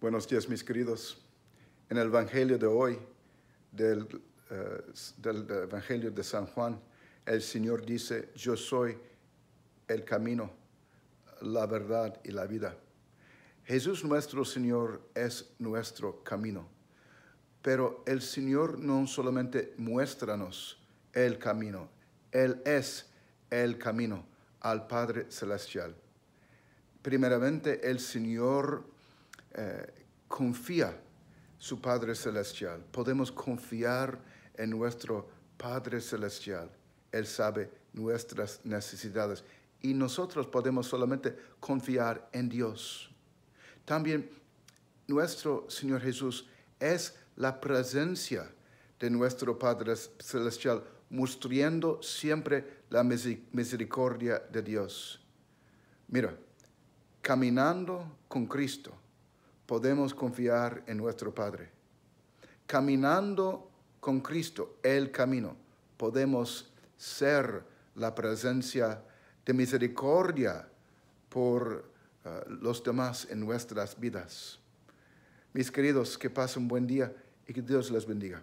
Buenos días, mis queridos. En el Evangelio de hoy, eh, del, Evangelio de San Juan, el Señor dice, yo soy el camino, la verdad y la vida. Jesús nuestro Señor es nuestro camino. Pero el Señor no solamente muéstranos el camino, Él es el camino al Padre Celestial. Primeramente, el Señor eh, confía su Padre Celestial. Podemos confiar en nuestro Padre Celestial. Él sabe nuestras necesidades y nosotros podemos solamente confiar en Dios. También nuestro Señor Jesús es la presencia de nuestro Padre Celestial, mostrando siempre la misericordia de Dios. Mira, caminando con Cristo podemos confiar en nuestro Padre. Caminando con Cristo, el camino, podemos ser la presencia de misericordia por ah, los demás en nuestras vidas. Mis queridos, que pasen un buen día y que Dios les bendiga.